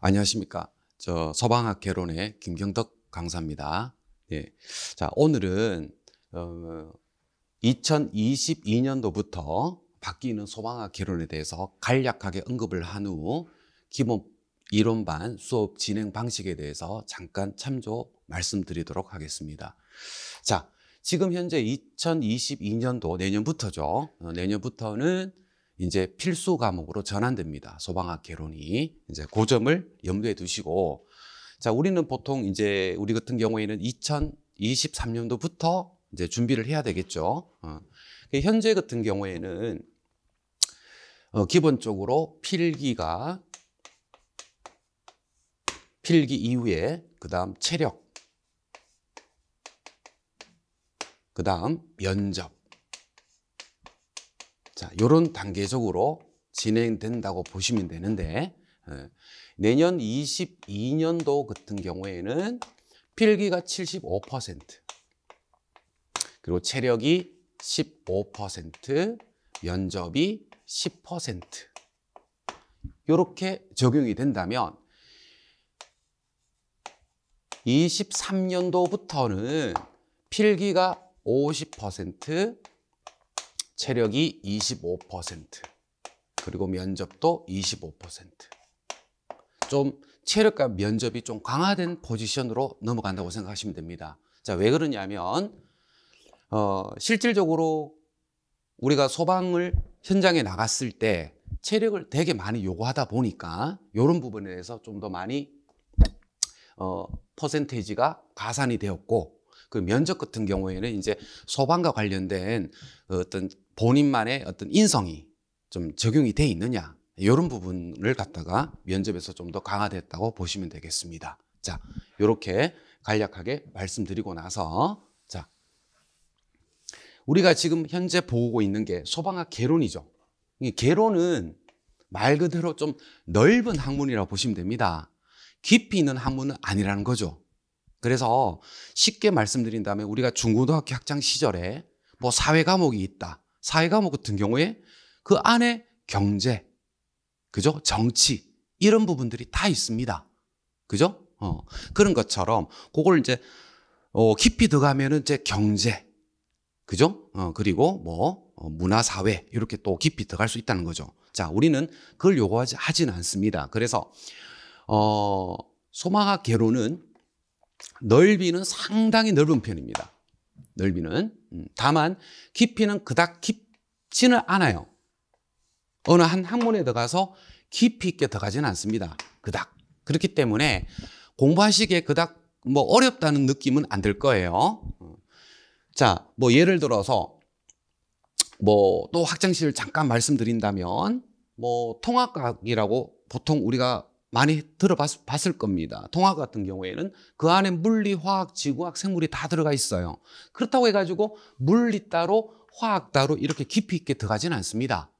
안녕하십니까. 저 서방학 개론의 김경덕 강사입니다. 예. 자, 오늘은 어, 2022년도부터 바뀌는 소방학 개론에 대해서 간략하게 언급을 한 후 기본 이론반 수업 진행 방식에 대해서 잠깐 참조 말씀드리도록 하겠습니다. 자, 지금 현재 2022년도 내년부터죠. 어, 내년부터는 이제 필수 과목으로 전환됩니다. 소방학 개론이 이제 고그 점을 염두에 두시고 자 우리는 보통 이제 우리 같은 경우에는 2023년도부터 이제 준비를 해야 되겠죠. 어. 그 현재 같은 경우에는 어, 기본적으로 필기가 필기 이후에 그 다음 체력 그 다음 면접 자, 요런 단계적으로 진행된다고 보시면 되는데 예, 내년 22년도 같은 경우에는 필기가 75% 그리고 체력이 15% 면접이 10% 이렇게 적용이 된다면 23년도부터는 필기가 50% 체력이 25% 그리고 면접도 25%좀 체력과 면접이 좀 강화된 포지션으로 넘어간다고 생각하시면 됩니다. 자, 왜 그러냐면 어, 실질적으로 우리가 소방을 현장에 나갔을 때 체력을 되게 많이 요구하다 보니까 이런 부분에 대해서 좀 더 많이 어, 퍼센테이지가 가산이 되었고 그 면접 같은 경우에는 이제 소방과 관련된 어떤 본인만의 어떤 인성이 좀 적용이 돼 있느냐 이런 부분을 갖다가 면접에서 좀 더 강화됐다고 보시면 되겠습니다. 자, 이렇게 간략하게 말씀드리고 나서 자, 우리가 지금 현재 보고 있는 게 소방학 개론이죠. 이 개론은 말 그대로 좀 넓은 학문이라고 보시면 됩니다. 깊이 있는 학문은 아니라는 거죠. 그래서 쉽게 말씀드린 다음에 우리가 중고등학교 학창 시절에 뭐 사회 과목이 있다. 사회 과목 같은 경우에 그 안에 경제, 그죠? 정치 이런 부분들이 다 있습니다. 그죠? 어. 그런 것처럼 그걸 이제 어, 깊이 들어가면은 이제 경제, 그죠? 어, 그리고 뭐 어, 문화 사회 이렇게 또 깊이 들어갈 수 있다는 거죠. 자, 우리는 그걸 요구하지 하진 않습니다. 그래서 어, 소망학 개론은 넓이는 상당히 넓은 편입니다. 넓이는. 음, 다만 깊이는 그닥 깊지는 않아요. 어느 한 학문에 들어가서 깊이 있게 들어가지는 않습니다. 그닥. 그렇기 때문에 공부하시기에 그닥 뭐 어렵다는 느낌은 안 들 거예요. 음. 자, 뭐 예를 들어서 뭐또확장실절 잠깐 말씀드린다면 뭐 통합과학이라고 보통 우리가 많이 들어봤을 겁니다. 동학 같은 경우에는 그 안에 물리, 화학, 지구학, 생물이 다 들어가 있어요. 그렇다고 해가지고 물리 따로, 화학 따로 이렇게 깊이 있게 들어가진 않습니다.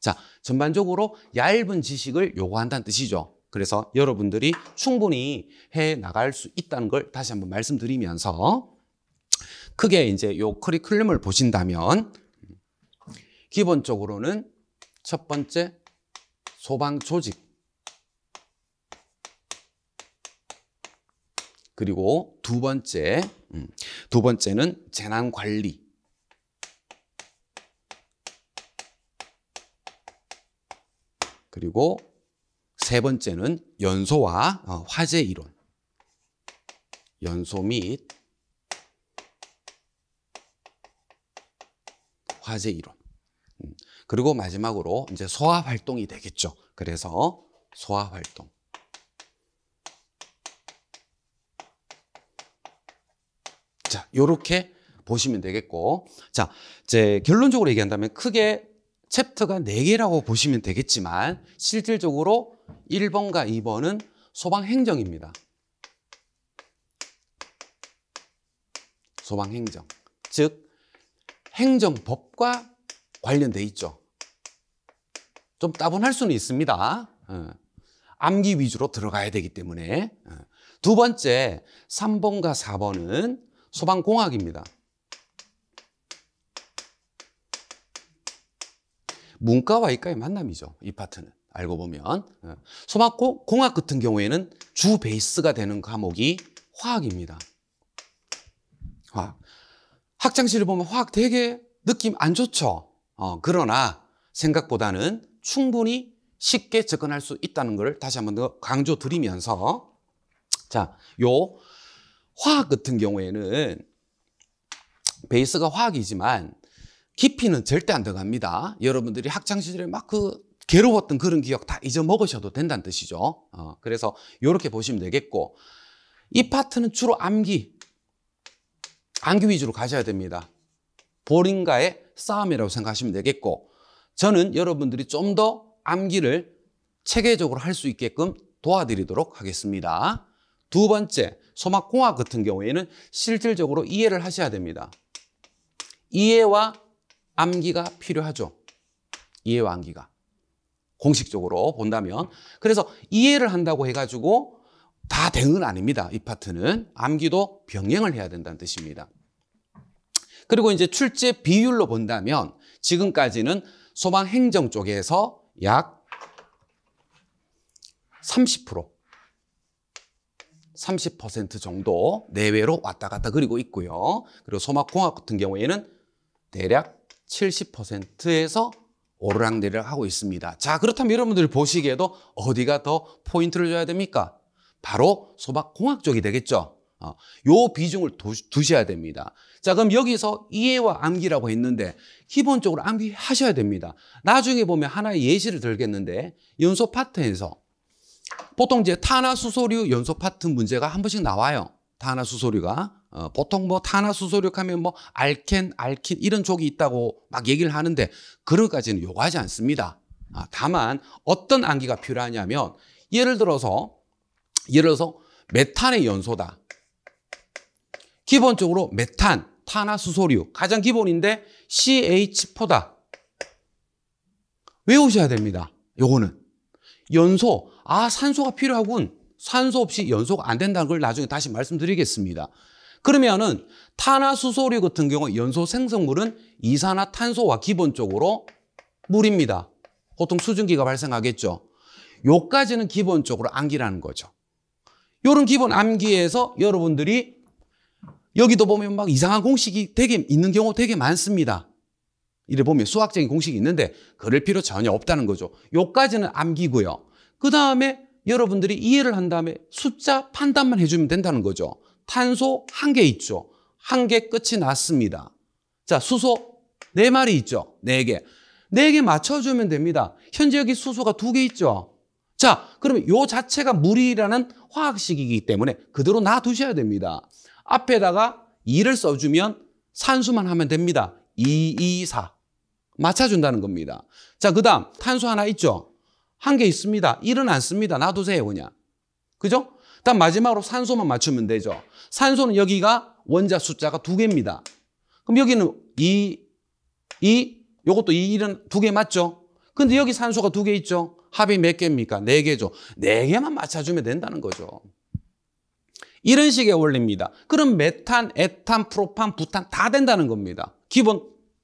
자, 전반적으로 얇은 지식을 요구한다는 뜻이죠. 그래서 여러분들이 충분히 해 나갈 수 있다는 걸 다시 한번 말씀드리면서 크게 이제 요 커리큘럼을 보신다면 기본적으로는 첫 번째 소방 조직 그리고 두 번째, 음, 두 번째는 재난 관리. 그리고 세 번째는 연소와 어, 화재 이론. 연소 및 화재 이론. 음, 그리고 마지막으로 이제 소화 활동이 되겠죠. 그래서 소화 활동. 자, 요렇게 보시면 되겠고. 자, 이제 결론적으로 얘기한다면 크게 챕터가 4개라고 보시면 되겠지만 실질적으로 1번과 2번은 소방행정입니다. 소방행정. 즉, 행정법과 관련돼 있죠. 좀 따분할 수는 있습니다. 예. 암기 위주로 들어가야 되기 때문에. 예. 두 번째, 3번과 4번은 소방공학입니다. 문과와 이과의 만남이죠. 이 파트는. 알고 보면. 예. 소방공학 같은 경우에는 주 베이스가 되는 과목이 화학입니다. 화학. 학장실을 보면 화학 되게 느낌 안 좋죠. 어, 그러나 생각보다는 충분히 쉽게 접근할 수 있다는 걸 다시 한번더 강조 드리면서 자, 요 화학 같은 경우에는 베이스가 화학이지만 깊이는 절대 안 들어갑니다. 여러분들이 학창시절에 막 그 괴로웠던 그런 기억 다 잊어먹으셔도 된다는 뜻이죠. 어, 그래서 이렇게 보시면 되겠고 이 파트는 주로 암기, 암기 위주로 가셔야 됩니다. 보링과의 싸움이라고 생각하시면 되겠고 저는 여러분들이 좀 더 암기를 체계적으로 할 수 있게끔 도와드리도록 하겠습니다. 두 번째, 소막공학 같은 경우에는 실질적으로 이해를 하셔야 됩니다. 이해와 암기가 필요하죠. 이해와 암기가. 공식적으로 본다면. 그래서 이해를 한다고 해가지고 다 대응은 아닙니다. 이 파트는. 암기도 병행을 해야 된다는 뜻입니다. 그리고 이제 출제 비율로 본다면 지금까지는 소방행정 쪽에서 약 30%, 30% 정도 내외로 왔다 갔다 그리고 있고요. 그리고 소막공학 같은 경우에는 대략 70%에서 오르락내리락 하고 있습니다. 자, 그렇다면 여러분들 보시기에도 어디가 더 포인트를 줘야 됩니까? 바로 소박공학 쪽이 되겠죠. 어, 요 비중을 두셔야 됩니다. 자, 그럼 여기서 이해와 암기라고 했는데 기본적으로 암기하셔야 됩니다. 나중에 보면 하나의 예시를 들겠는데 연소 파트에서 보통 이제 탄화수소류 연소 파트 문제가 한 번씩 나와요. 탄화수소류가. 어, 보통 뭐 탄화수소류 하면 뭐 알켄, 알킨 이런 쪽이 있다고 막 얘기를 하는데 그런 것까지는 요구하지 않습니다. 아, 다만 어떤 안기가 필요하냐면 예를 들어서 예를 들어서 메탄의 연소다. 기본적으로 메탄, 탄화수소류 가장 기본인데 CH4다. 외우셔야 됩니다. 요거는 연소 아, 산소가 필요하군. 산소 없이 연소가 안 된다는 걸 나중에 다시 말씀드리겠습니다. 그러면은 탄화수소류 같은 경우 연소 생성물은 이산화탄소와 기본적으로 물입니다. 보통 수증기가 발생하겠죠. 요까지는 기본적으로 암기라는 거죠. 요런 기본 암기에서 여러분들이 여기도 보면 막 이상한 공식이 되게 있는 경우 되게 많습니다. 이래 보면 수학적인 공식이 있는데 그럴 필요 전혀 없다는 거죠. 요까지는 암기고요. 그 다음에 여러분들이 이해를 한 다음에 숫자 판단만 해주면 된다는 거죠. 탄소 한 개 있죠. 한 개 끝이 났습니다. 자, 수소 네 마리 있죠. 네 개. 네 개 맞춰주면 됩니다. 현재 여기 수소가 두 개 있죠. 자, 그러면 요 자체가 물이라는 화학식이기 때문에 그대로 놔두셔야 됩니다. 앞에다가 2를 써주면 산수만 하면 됩니다. 2, 2, 4. 맞춰준다는 겁니다. 자, 그 다음 탄소 하나 있죠. 한개 있습니다. 일은 안 씁니다. 놔두세요, 그냥. 그죠? 일 마지막으로 산소만 맞추면 되죠. 산소는 여기가 원자 숫자가 두 개입니다. 그럼 여기는 2, 2, 요것도 2, 일은 두 개 맞죠? 근데 여기 산소가 두 개 있죠? 합이 몇 개입니까? 네 개죠. 네 개만 맞춰주면 된다는 거죠. 이런 식의 원리입니다. 그럼 메탄, 에탄, 프로판, 부탄 다 된다는 겁니다. 기본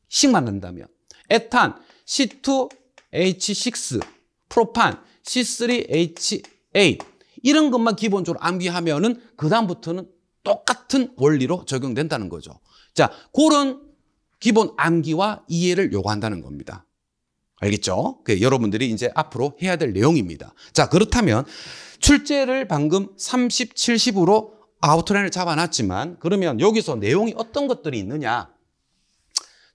식만 된다면. 에탄, C2H6 프로판, C3H8 이런 것만 기본적으로 암기하면은 그 다음부터는 똑같은 원리로 적용된다는 거죠. 자, 그런 기본 암기와 이해를 요구한다는 겁니다. 알겠죠? 그 여러분들이 이제 앞으로 해야 될 내용입니다. 자, 그렇다면 출제를 방금 30, 70으로 아웃라인을 잡아놨지만 그러면 여기서 내용이 어떤 것들이 있느냐?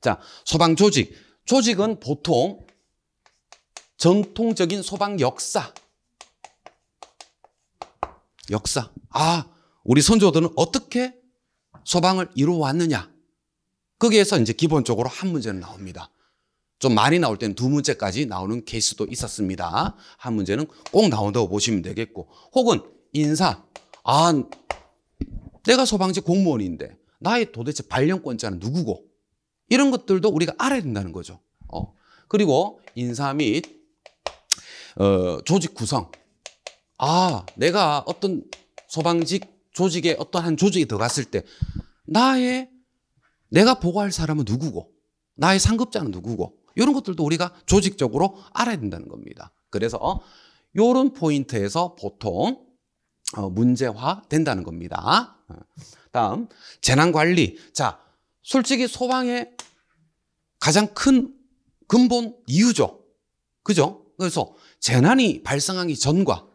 자, 소방 조직. 조직은 보통 전통적인 소방 역사. 역사. 아, 우리 선조들은 어떻게 소방을 이루어왔느냐. 거기에서 이제 기본적으로 한 문제는 나옵니다. 좀 많이 나올 때는 두 문제까지 나오는 케이스도 있었습니다. 한 문제는 꼭 나온다고 보시면 되겠고. 혹은 인사. 아, 내가 소방제 공무원인데 나의 도대체 발령권자는 누구고? 이런 것들도 우리가 알아야 된다는 거죠. 어. 그리고 인사 및 어, 조직 구성. 아, 내가 어떤 소방직 조직에 어떤 한 조직에 들어갔을 때 나의 내가 보고할 사람은 누구고 나의 상급자는 누구고 이런 것들도 우리가 조직적으로 알아야 된다는 겁니다. 그래서 이런 어, 포인트에서 보통 어, 문제화 된다는 겁니다. 어, 다음 재난관리. 자, 솔직히 소방의 가장 큰 근본 이유죠. 그죠? 그래서 재난이 발생하기 전과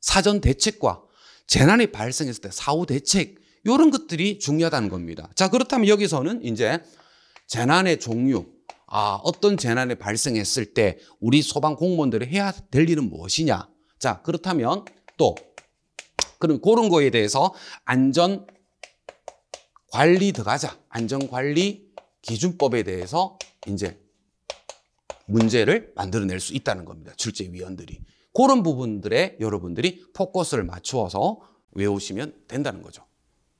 사전 대책과 재난이 발생했을 때 사후 대책 이런 것들이 중요하다는 겁니다. 자 그렇다면 여기서는 이제 재난의 종류 아 어떤 재난이 발생했을 때 우리 소방 공무원들이 해야 될 일은 무엇이냐 자 그렇다면 또 그럼 그런 거에 대해서 안전 관리 들어가자 안전 관리 기준법에 대해서 이제 문제를 만들어낼 수 있다는 겁니다. 출제위원들이. 그런 부분들에 여러분들이 포커스를 맞추어서 외우시면 된다는 거죠.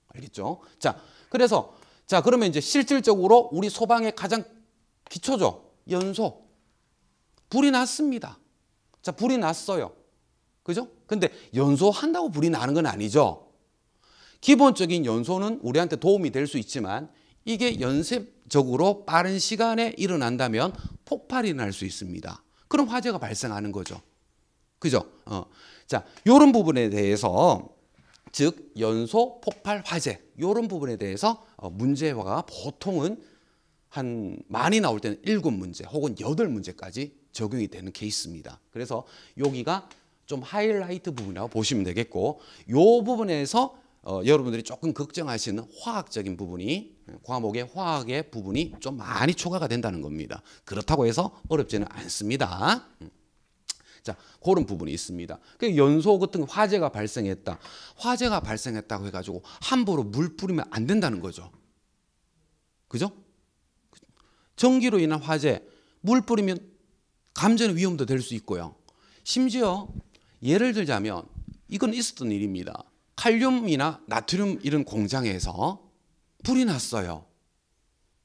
알겠죠? 자, 그래서 자 그러면 이제 실질적으로 우리 소방의 가장 기초죠. 연소. 불이 났습니다. 자, 불이 났어요. 그죠? 근데 연소한다고 불이 나는 건 아니죠. 기본적인 연소는 우리한테 도움이 될 수 있지만 이게 연쇄적으로 빠른 시간에 일어난다면 폭발이 날 수 있습니다. 그럼 화재가 발생하는 거죠. 그죠? 어. 자, 요런 부분에 대해서 즉 연소 폭발 화재 요런 부분에 대해서 어, 문제가 화 보통은 한 많이 나올 때는 일곱 문제 혹은 여덟 문제까지 적용이 되는 케이스입니다. 그래서 여기가 좀 하이라이트 부분이라고 보시면 되겠고 요 부분에서 어, 여러분들이 조금 걱정하시는 화학적인 부분이 과목의 화학의 부분이 좀 많이 초과가 된다는 겁니다. 그렇다고 해서 어렵지는 않습니다. 음. 자, 그런 부분이 있습니다. 그 연소 같은 화재가 발생했다. 화재가 발생했다고 해가지고 함부로 물 뿌리면 안 된다는 거죠. 그죠? 전기로 인한 화재, 물 뿌리면 감전 의 위험도 될 수 있고요. 심지어 예를 들자면 이건 있었던 일입니다. 칼륨이나 나트륨 이런 공장에서 불이 났어요.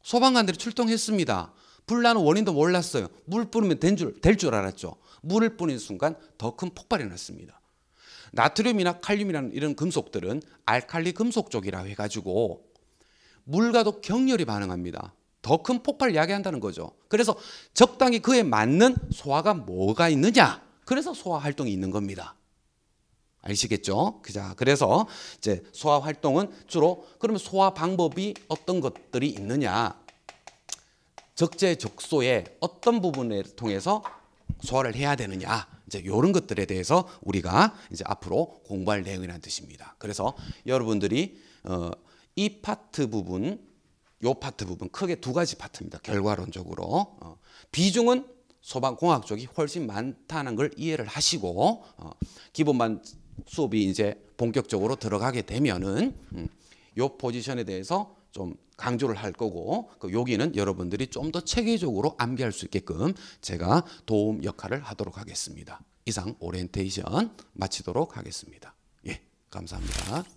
소방관들이 출동했습니다. 불 나는 원인도 몰랐어요. 물 뿌리면 될줄 될 줄 알았죠. 물을 뿌린 순간 더 큰 폭발이 났습니다. 나트륨이나 칼륨이라는 이런 금속들은 알칼리 금속 쪽이라고 해가지고 물과도 격렬히 반응합니다. 더 큰 폭발을 야기한다는 거죠. 그래서 적당히 그에 맞는 소화가 뭐가 있느냐. 그래서 소화 활동이 있는 겁니다. 아시겠죠? 그자 그래서 이제 소화 활동은 주로 그러면 소화 방법이 어떤 것들이 있느냐? 적재적소에 어떤 부분을 통해서 소화를 해야 되느냐? 이제 이런 것들에 대해서 우리가 이제 앞으로 공부할 내용이라는 뜻입니다. 그래서 여러분들이 어, 이 파트 부분, 요 파트 부분 크게 두 가지 파트입니다. 결과론적으로 어, 비중은 소방공학 쪽이 훨씬 많다는 걸 이해를 하시고 어, 기본만 수업이 이제 본격적으로 들어가게 되면은 음, 요 포지션에 대해서 좀 강조를 할 거고 그 여기는 여러분들이 좀 더 체계적으로 암기할 수 있게끔 제가 도움 역할을 하도록 하겠습니다. 이상 오리엔테이션 마치도록 하겠습니다. 예, 감사합니다.